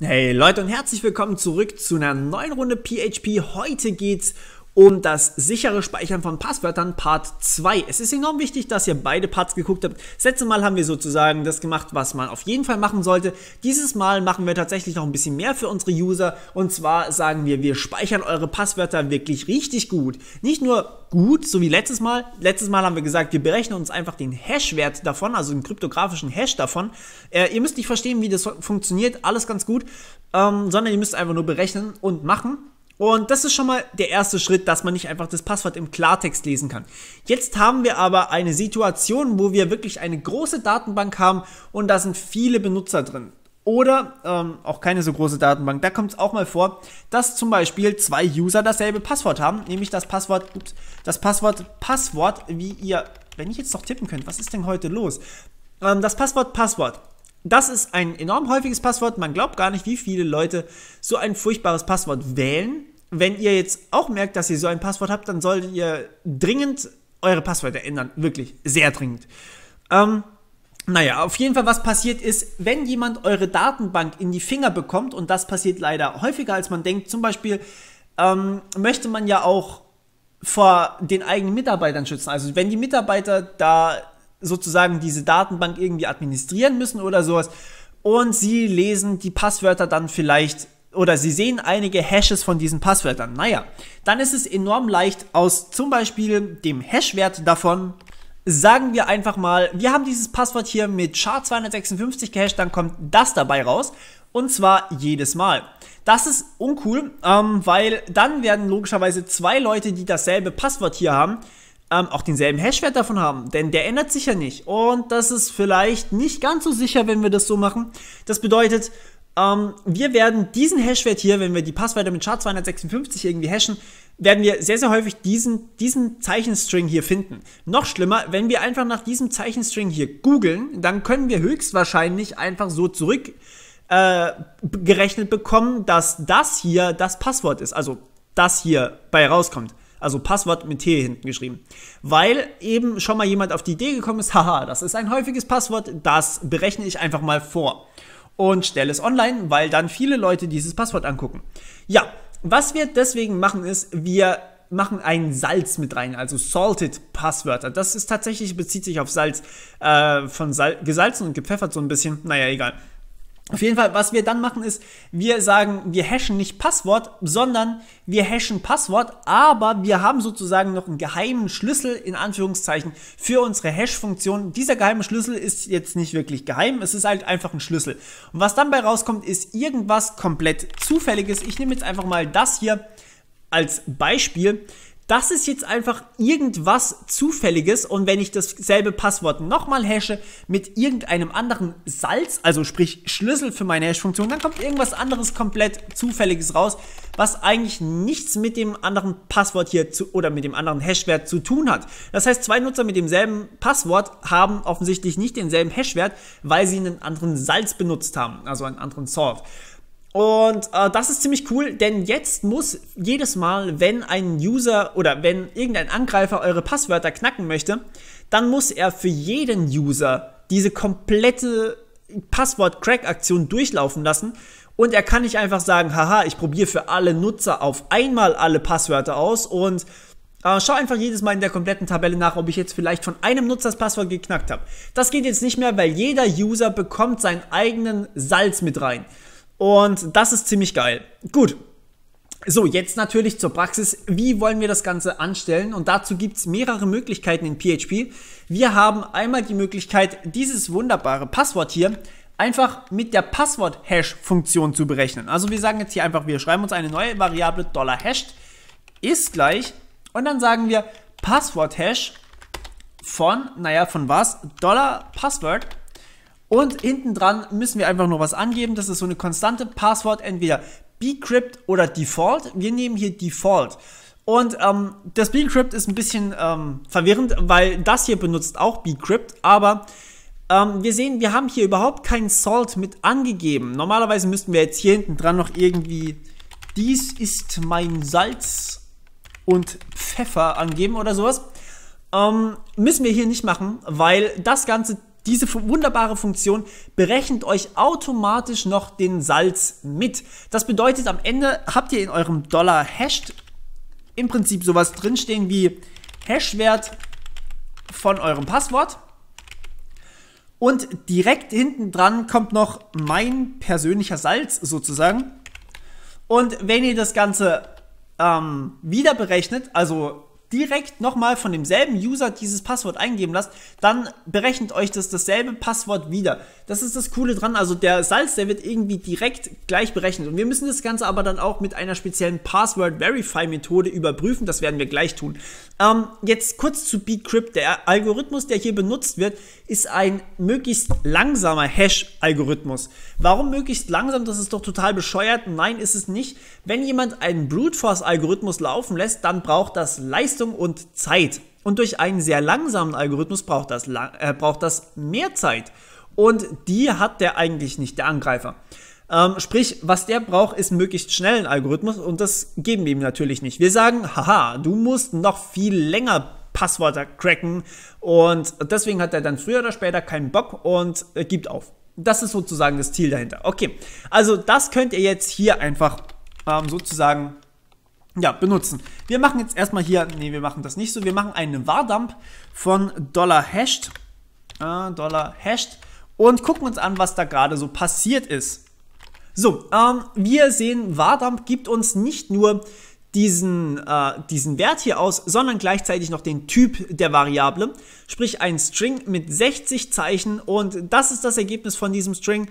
Hey Leute und herzlich willkommen zurück zu einer neuen Runde PHP. Heute geht's um das sichere Speichern von Passwörtern Part 2. Es ist enorm wichtig, dass ihr beide Parts geguckt habt. Das letzte Mal haben wir sozusagen das gemacht, was man auf jeden Fall machen sollte. Dieses Mal machen wir tatsächlich noch ein bisschen mehr für unsere User. Und zwar sagen wir, wir speichern eure Passwörter wirklich richtig gut. Nicht nur gut, so wie letztes Mal. Letztes Mal haben wir gesagt, wir berechnen uns einfach den Hash-Wert davon, also den kryptografischen Hash davon. Äh, ihr müsst nicht verstehen, wie das funktioniert, alles ganz gut, ähm, sondern ihr müsst einfach nur berechnen und machen. Und das ist schon mal der erste Schritt, dass man nicht einfach das Passwort im Klartext lesen kann. Jetzt haben wir aber eine Situation, wo wir wirklich eine große Datenbank haben und da sind viele Benutzer drin. Oder ähm, auch keine so große Datenbank. Da kommt es auch mal vor, dass zum Beispiel zwei User dasselbe Passwort haben, nämlich das Passwort, ups, das Passwort Passwort, wie ihr, wenn ich jetzt noch tippen könnt, was ist denn heute los? Ähm, das Passwort Passwort das ist ein enorm häufiges Passwort. Man glaubt gar nicht, wie viele Leute so ein furchtbares Passwort wählen. Wenn ihr jetzt auch merkt, dass ihr so ein Passwort habt, dann solltet ihr dringend eure Passwörter ändern. Wirklich, sehr dringend. Ähm, naja, auf jeden Fall, was passiert ist, wenn jemand eure Datenbank in die Finger bekommt, und das passiert leider häufiger, als man denkt, zum Beispiel ähm, möchte man ja auch vor den eigenen Mitarbeitern schützen. Also wenn die Mitarbeiter da sozusagen diese Datenbank irgendwie administrieren müssen oder sowas. Und sie lesen die Passwörter dann vielleicht oder sie sehen einige Hashes von diesen Passwörtern. Naja, dann ist es enorm leicht aus zum Beispiel dem Hashwert davon. Sagen wir einfach mal, wir haben dieses Passwort hier mit SHA-256 gehasht, dann kommt das dabei raus. Und zwar jedes Mal. Das ist uncool, ähm, weil dann werden logischerweise zwei Leute, die dasselbe Passwort hier haben, ähm, auch denselben Hashwert davon haben, denn der ändert sich ja nicht. Und das ist vielleicht nicht ganz so sicher, wenn wir das so machen. Das bedeutet, ähm, wir werden diesen Hashwert hier, wenn wir die Passwörter mit Chart 256 irgendwie hashen, werden wir sehr, sehr häufig diesen, diesen Zeichenstring hier finden. Noch schlimmer, wenn wir einfach nach diesem Zeichenstring hier googeln, dann können wir höchstwahrscheinlich einfach so zurück äh, gerechnet bekommen, dass das hier das Passwort ist. Also das hier bei rauskommt. Also Passwort mit T hinten geschrieben. Weil eben schon mal jemand auf die Idee gekommen ist, haha, das ist ein häufiges Passwort, das berechne ich einfach mal vor. Und stelle es online, weil dann viele Leute dieses Passwort angucken. Ja, was wir deswegen machen ist, wir machen ein Salz mit rein, also salted Passwörter. Das ist tatsächlich, bezieht sich auf Salz, äh, von Sal gesalzen und gepfeffert so ein bisschen. Naja, egal. Auf jeden Fall, was wir dann machen ist, wir sagen, wir hashen nicht Passwort, sondern wir hashen Passwort, aber wir haben sozusagen noch einen geheimen Schlüssel in Anführungszeichen für unsere Hash-Funktion. Dieser geheime Schlüssel ist jetzt nicht wirklich geheim, es ist halt einfach ein Schlüssel. Und was dann bei rauskommt, ist irgendwas komplett Zufälliges. Ich nehme jetzt einfach mal das hier als Beispiel. Das ist jetzt einfach irgendwas Zufälliges und wenn ich dasselbe Passwort nochmal hashe mit irgendeinem anderen Salz, also sprich Schlüssel für meine Hash-Funktion, dann kommt irgendwas anderes komplett Zufälliges raus, was eigentlich nichts mit dem anderen Passwort hier zu, oder mit dem anderen Hashwert zu tun hat. Das heißt, zwei Nutzer mit demselben Passwort haben offensichtlich nicht denselben Hashwert, weil sie einen anderen Salz benutzt haben, also einen anderen Sort. Und äh, das ist ziemlich cool, denn jetzt muss jedes Mal, wenn ein User oder wenn irgendein Angreifer eure Passwörter knacken möchte, dann muss er für jeden User diese komplette Passwort-Crack-Aktion durchlaufen lassen. Und er kann nicht einfach sagen, haha, ich probiere für alle Nutzer auf einmal alle Passwörter aus und äh, schau einfach jedes Mal in der kompletten Tabelle nach, ob ich jetzt vielleicht von einem Nutzer das Passwort geknackt habe. Das geht jetzt nicht mehr, weil jeder User bekommt seinen eigenen Salz mit rein. Und das ist ziemlich geil. Gut. So, jetzt natürlich zur Praxis. Wie wollen wir das Ganze anstellen? Und dazu gibt es mehrere Möglichkeiten in PHP. Wir haben einmal die Möglichkeit, dieses wunderbare Passwort hier einfach mit der Passwort-Hash-Funktion zu berechnen. Also wir sagen jetzt hier einfach, wir schreiben uns eine neue Variable $hashed ist gleich und dann sagen wir Passwort-Hash von, naja, von was? Dollar Passwort und hinten dran müssen wir einfach nur was angeben. Das ist so eine konstante Passwort, entweder bcrypt oder default. Wir nehmen hier default. Und ähm, das bcrypt ist ein bisschen ähm, verwirrend, weil das hier benutzt auch bcrypt, aber ähm, wir sehen, wir haben hier überhaupt keinen Salt mit angegeben. Normalerweise müssten wir jetzt hier hinten dran noch irgendwie dies ist mein Salz und Pfeffer angeben oder sowas. Ähm, müssen wir hier nicht machen, weil das Ganze diese wunderbare Funktion berechnet euch automatisch noch den Salz mit. Das bedeutet, am Ende habt ihr in eurem Dollar Hashed im Prinzip sowas drinstehen wie Hashwert von eurem Passwort. Und direkt hinten dran kommt noch mein persönlicher Salz sozusagen. Und wenn ihr das Ganze ähm, wieder berechnet, also direkt nochmal von demselben User dieses Passwort eingeben lasst, dann berechnet euch das dasselbe Passwort wieder. Das ist das Coole dran. Also der Salz, der wird irgendwie direkt gleich berechnet. Und wir müssen das Ganze aber dann auch mit einer speziellen Password Verify Methode überprüfen. Das werden wir gleich tun. Ähm, jetzt kurz zu Bcrypt. Der Algorithmus, der hier benutzt wird, ist ein möglichst langsamer Hash-Algorithmus. Warum möglichst langsam? Das ist doch total bescheuert. Nein, ist es nicht. Wenn jemand einen Brute Force Algorithmus laufen lässt, dann braucht das Leistung Leistung und Zeit. Und durch einen sehr langsamen Algorithmus braucht das, äh, braucht das mehr Zeit. Und die hat der eigentlich nicht, der Angreifer. Ähm, sprich, was der braucht, ist möglichst schnell schnellen Algorithmus und das geben wir ihm natürlich nicht. Wir sagen, haha, du musst noch viel länger Passwörter cracken und deswegen hat er dann früher oder später keinen Bock und äh, gibt auf. Das ist sozusagen das Ziel dahinter. Okay, also das könnt ihr jetzt hier einfach ähm, sozusagen ja, benutzen. Wir machen jetzt erstmal hier, nee, wir machen das nicht so, wir machen einen Vardump von Dollar Hashed, äh, Dollar Hashed und gucken uns an, was da gerade so passiert ist. So, ähm, wir sehen, Vardump gibt uns nicht nur diesen, äh, diesen Wert hier aus, sondern gleichzeitig noch den Typ der Variable, sprich ein String mit 60 Zeichen und das ist das Ergebnis von diesem String.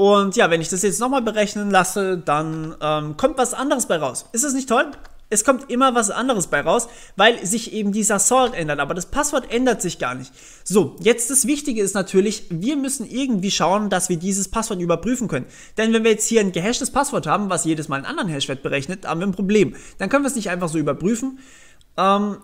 Und ja, wenn ich das jetzt nochmal berechnen lasse, dann ähm, kommt was anderes bei raus. Ist das nicht toll? Es kommt immer was anderes bei raus, weil sich eben dieser Salt ändert. Aber das Passwort ändert sich gar nicht. So, jetzt das Wichtige ist natürlich, wir müssen irgendwie schauen, dass wir dieses Passwort überprüfen können. Denn wenn wir jetzt hier ein gehashtes Passwort haben, was jedes Mal einen anderen Hashwert berechnet, haben wir ein Problem. Dann können wir es nicht einfach so überprüfen. Ähm,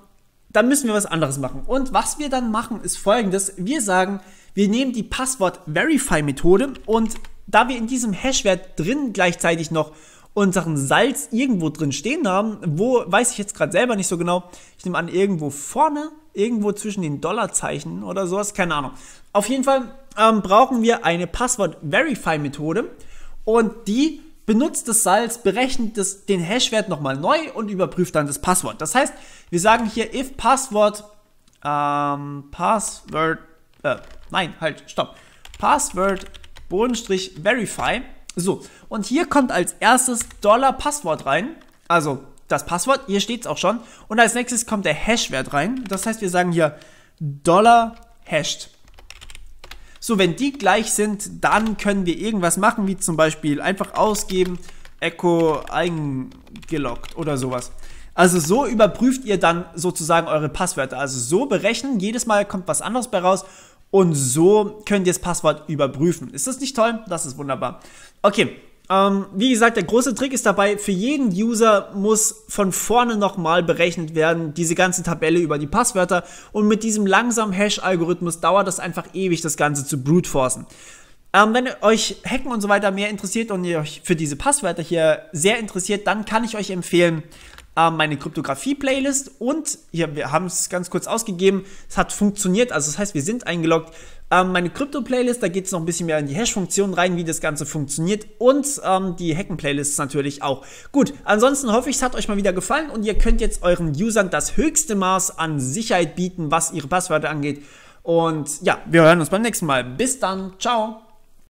dann müssen wir was anderes machen. Und was wir dann machen, ist folgendes. Wir sagen, wir nehmen die Passwort-Verify-Methode und da wir in diesem Hashwert drin gleichzeitig noch unseren Salz irgendwo drin stehen haben, wo, weiß ich jetzt gerade selber nicht so genau, ich nehme an, irgendwo vorne, irgendwo zwischen den Dollarzeichen oder sowas, keine Ahnung. Auf jeden Fall ähm, brauchen wir eine Passwort-Verify-Methode und die benutzt das Salz, berechnet das, den Hashwert nochmal neu und überprüft dann das Passwort. Das heißt, wir sagen hier if Passwort, ähm, Password, äh, nein, halt, stopp, Password Bodenstrich Verify. So, und hier kommt als erstes Dollar Passwort rein. Also das Passwort, hier steht es auch schon. Und als nächstes kommt der Hash-Wert rein. Das heißt, wir sagen hier Dollar hashed. So, wenn die gleich sind, dann können wir irgendwas machen, wie zum Beispiel einfach ausgeben, Echo eingeloggt oder sowas. Also so überprüft ihr dann sozusagen eure Passwörter. Also so berechnen, jedes Mal kommt was anderes bei raus und so könnt ihr das Passwort überprüfen. Ist das nicht toll? Das ist wunderbar. Okay, ähm, wie gesagt, der große Trick ist dabei, für jeden User muss von vorne nochmal berechnet werden, diese ganze Tabelle über die Passwörter. Und mit diesem langsamen Hash-Algorithmus dauert das einfach ewig, das Ganze zu brute-forcen. Ähm, wenn euch Hacken und so weiter mehr interessiert und ihr euch für diese Passwörter hier sehr interessiert, dann kann ich euch empfehlen, äh, meine Kryptografie-Playlist und hier, wir haben es ganz kurz ausgegeben, es hat funktioniert, also das heißt, wir sind eingeloggt. Ähm, meine Krypto-Playlist, da geht es noch ein bisschen mehr in die Hash-Funktion rein, wie das Ganze funktioniert und ähm, die Hacken-Playlists natürlich auch. Gut, ansonsten hoffe ich, es hat euch mal wieder gefallen und ihr könnt jetzt euren Usern das höchste Maß an Sicherheit bieten, was ihre Passwörter angeht. Und ja, wir hören uns beim nächsten Mal. Bis dann, ciao!